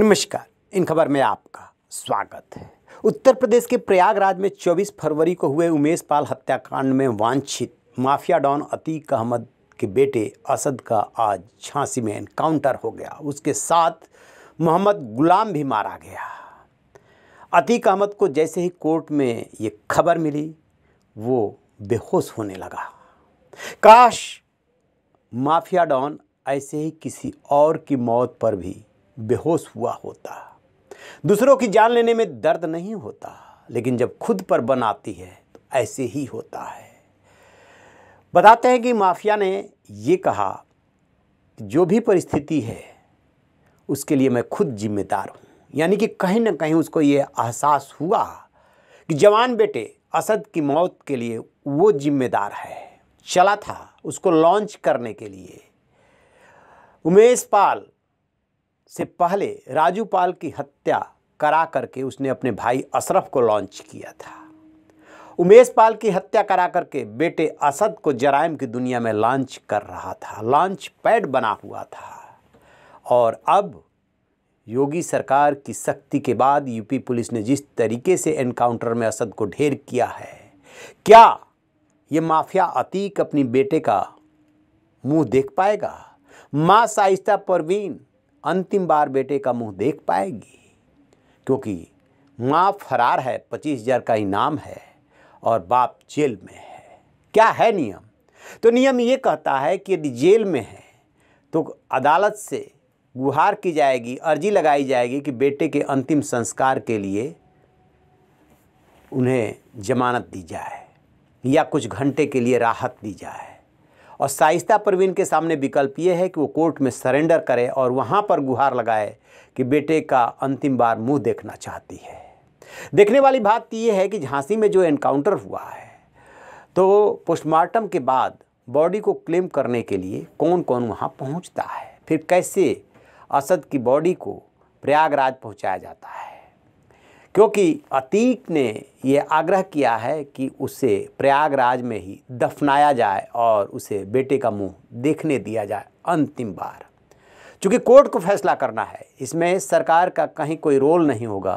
नमस्कार इन खबर में आपका स्वागत है उत्तर प्रदेश के प्रयागराज में 24 फरवरी को हुए उमेश पाल हत्याकांड में वांछित माफिया डॉन अतीक अहमद के बेटे असद का आज झांसी में एनकाउंटर हो गया उसके साथ मोहम्मद गुलाम भी मारा गया अतीक अहमद को जैसे ही कोर्ट में ये खबर मिली वो बेहोश होने लगा काश माफिया डॉन ऐसे ही किसी और की मौत पर भी बेहोश हुआ होता दूसरों की जान लेने में दर्द नहीं होता लेकिन जब खुद पर बन आती है तो ऐसे ही होता है बताते हैं कि माफिया ने ये कहा कि जो भी परिस्थिति है उसके लिए मैं खुद जिम्मेदार हूँ यानी कि कहीं ना कहीं उसको ये एहसास हुआ कि जवान बेटे असद की मौत के लिए वो जिम्मेदार है चला था उसको लॉन्च करने के लिए उमेश पाल से पहले राजू पाल की हत्या करा करके उसने अपने भाई अशरफ को लॉन्च किया था उमेश पाल की हत्या करा करके बेटे असद को जराइम की दुनिया में लॉन्च कर रहा था लॉन्च पैड बना हुआ था और अब योगी सरकार की सख्ती के बाद यूपी पुलिस ने जिस तरीके से एनकाउंटर में असद को ढेर किया है क्या ये माफिया अतीक अपनी बेटे का मुंह देख पाएगा माँ साइस्ता परवीन अंतिम बार बेटे का मुंह देख पाएगी क्योंकि माँ फरार है पच्चीस हजार का इनाम है और बाप जेल में है क्या है नियम तो नियम ये कहता है कि यदि जेल में है तो अदालत से गुहार की जाएगी अर्जी लगाई जाएगी कि बेटे के अंतिम संस्कार के लिए उन्हें जमानत दी जाए या कुछ घंटे के लिए राहत दी जाए और साइस्ता परवीन के सामने विकल्प ये है कि वो कोर्ट में सरेंडर करे और वहाँ पर गुहार लगाए कि बेटे का अंतिम बार मुंह देखना चाहती है देखने वाली बात तो ये है कि झांसी में जो एनकाउंटर हुआ है तो पोस्टमार्टम के बाद बॉडी को क्लेम करने के लिए कौन कौन वहाँ पहुँचता है फिर कैसे असद की बॉडी को प्रयागराज पहुँचाया जाता है क्योंकि अतीक ने यह आग्रह किया है कि उसे प्रयागराज में ही दफनाया जाए और उसे बेटे का मुंह देखने दिया जाए अंतिम बार चूँकि कोर्ट को फैसला करना है इसमें सरकार का कहीं कोई रोल नहीं होगा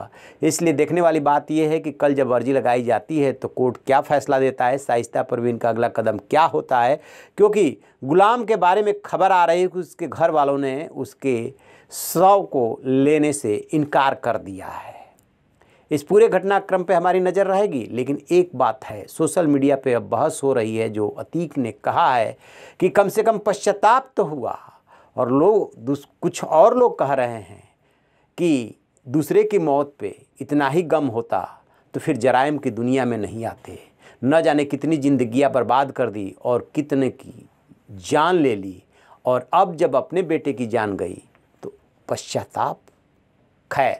इसलिए देखने वाली बात यह है कि कल जब अर्जी लगाई जाती है तो कोर्ट क्या फैसला देता है साइस्ता परवीन का अगला कदम क्या होता है क्योंकि गुलाम के बारे में खबर आ रही है कि उसके घर वालों ने उसके शव को लेने से इनकार कर दिया है इस पूरे घटनाक्रम पे हमारी नज़र रहेगी लेकिन एक बात है सोशल मीडिया पे अब बहस हो रही है जो अतीक ने कहा है कि कम से कम पश्चाताप तो हुआ और लोग कुछ और लोग कह रहे हैं कि दूसरे की मौत पे इतना ही गम होता तो फिर जराइम की दुनिया में नहीं आते न जाने कितनी जिंदगियां बर्बाद कर दी और कितने की जान ले ली और अब जब अपने बेटे की जान गई तो पश्चाताप खैर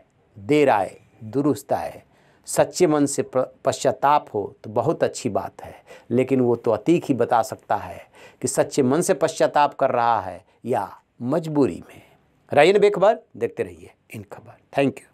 देर आए दुरुस्त है सच्चे मन से पश्चाताप हो तो बहुत अच्छी बात है लेकिन वो तो अतीक ही बता सकता है कि सच्चे मन से पश्चाताप कर रहा है या मजबूरी में राजन बेखबर देखते रहिए इन खबर थैंक यू